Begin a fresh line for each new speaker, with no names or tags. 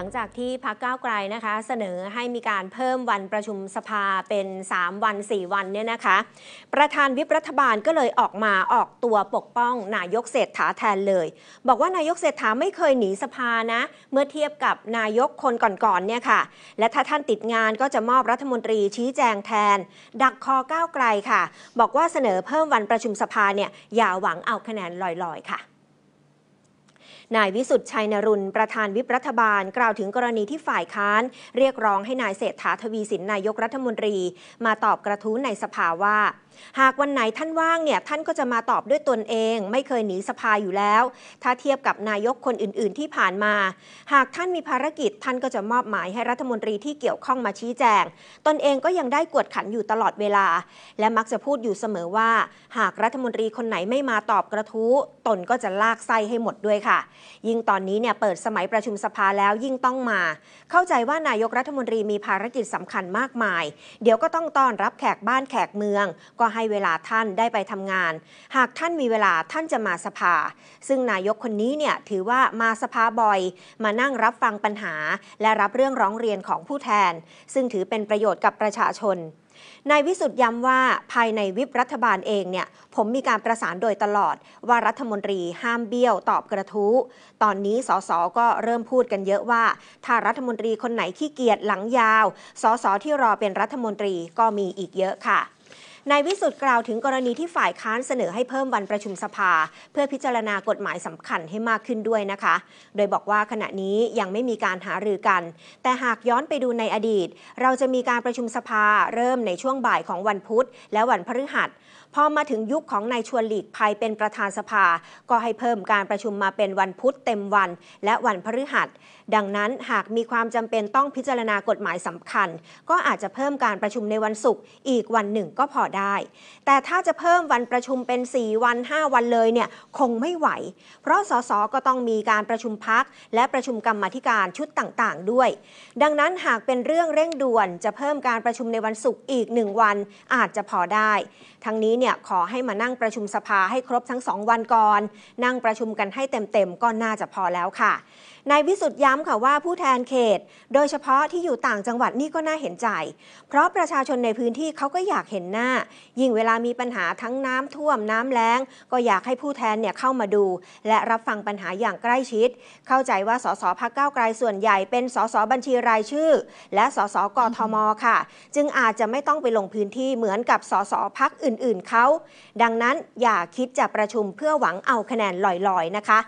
ลังจากที่พักก้าวไกลนะคะเสนอให้มีการเพิ่มวันประชุมสภาเป็น 3 วัน 4 วันเนี่ยนะคะ ประธานวิปรัฐบาลก็เลยออกมาออกตัวปกป้องนายกเศรษฐาแทนเลย บอกว่านายกเศรษฐาไม่เคยหนีสภานะเมื่อเทียบกับนายกคนก่อนๆเนี่ยค่ะและถ้าท่านติดงานก็จะมอบรัฐมนตรีชี้แจงแทน ดักคอก้าวไกลค่ะ บอกว่าเสนอเพิ่มวันประชุมสภาเนี่ยอย่าหวังเอาคะแนนลอยๆค่ะนายวิสุทธ์ชัยนรุนประธานวิปรัฐบาลกล่าวถึงกรณีที่ฝ่ายค้าน เรียกร้องให้นายเศรษฐาทวีสินนายกรัฐมนตรี มาตอบกระทู้ในสภาว่า หากวันไหนท่านว่างเนี่ยท่านก็จะมาตอบด้วยตนเอง ไม่เคยหนีสภาอยู่แล้ว ถ้าเทียบกับนายกคนอื่นๆที่ผ่านมา หากท่านมีภารกิจท่านก็จะมอบหมายให้รัฐมนตรีที่เกี่ยวข้องมาชี้แจง ตนเองก็ยังได้กวดขันอยู่ตลอดเวลา และมักจะพูดอยู่เสมอว่า หากรัฐมนตรีคนไหนไม่มาตอบกระทู้ตนก็จะลากไส้ให้หมดด้วยค่ะยิ่งตอนนี้เนี่ยเปิดสมัยประชุมสภาแล้วยิ่งต้องมา เข้าใจว่านายกรัฐมนตรีมีภารกิจสำคัญมากมาย เดี๋ยวก็ต้องต้อนรับแขกบ้านแขกเมือง ก็ให้เวลาท่านได้ไปทำงาน หากท่านมีเวลาท่านจะมาสภา ซึ่งนายกคนนี้เนี่ยถือว่ามาสภาบ่อย มานั่งรับฟังปัญหา และรับเรื่องร้องเรียนของผู้แทน ซึ่งถือเป็นประโยชน์กับประชาชนนายวิสุทธ์ย้ำว่าภายในวิปรัฐบาลเองเนี่ยผมมีการประสานโดยตลอดว่ารัฐมนตรีห้ามเบี้ยวตอบกระทู้ตอนนี้สสก็เริ่มพูดกันเยอะว่า ถ้ารัฐมนตรีคนไหนขี้เกียจหลังยาวสสที่รอเป็นรัฐมนตรีก็มีอีกเยอะค่ะนายวิสุทธ์กล่าวถึงกรณีที่ฝ่ายค้านเสนอให้เพิ่มวันประชุมสภา เพื่อพิจารณากฎหมายสำคัญให้มากขึ้นด้วยนะคะ โดยบอกว่าขณะนี้ยังไม่มีการหารือกัน แต่หากย้อนไปดูในอดีต เราจะมีการประชุมสภาเริ่มในช่วงบ่ายของวันพุธ และวันพฤหัสพอมาถึงยุคของนายชวนหลีกภัยเป็นประธานสภา ก็ให้เพิ่มการประชุมมาเป็นวันพุธเต็มวัน และวันพฤหัส ดังนั้นหากมีความจำเป็นต้องพิจารณากฎหมายสำคัญ ก็อาจจะเพิ่มการประชุมในวันศุกร์อีกวันหนึ่งก็พอได้ แต่ถ้าจะเพิ่มวันประชุมเป็น 4 วัน 5 วันเลยเนี่ยคงไม่ไหว เพราะสสก็ต้องมีการประชุมพักและประชุมกรรมธิการชุดต่าง ๆ ด้วย ดังนั้นหากเป็นเรื่องเร่งด่วนจะเพิ่มการประชุมในวันศุกร์อีก1วันอาจจะพอได้ ทั้งนี้เนี่ยขอให้มานั่งประชุมสภาให้ครบทั้ง 2 วันก่อน นั่งประชุมกันให้เต็มๆก็น่าจะพอแล้วค่ะนายวิสุทธ์ย้ำค่ะว่าผู้แทนเขต โดยเฉพาะที่อยู่ต่างจังหวัดนี่ก็น่าเห็นใจ เพราะประชาชนในพื้นที่เขาก็อยากเห็นหน้ายิ่งเวลามีปัญหาทั้งน้ำท่วมน้ำแล้ง ก็อยากให้ผู้แทนเนี่ยเข้ามาดู และรับฟังปัญหาอย่างใกล้ชิดเข้าใจว่าสสพักเก้าไกลส่วนใหญ่เป็นสสบัญชีรายชื่อ และสสกทมค่ะ จึงอาจจะไม่ต้องไปลงพื้นที่เหมือนกับสสพักอื่นๆเขาดังนั้นอย่าคิดจะประชุมเพื่อหวังเอาคะแนนลอยๆนะคะ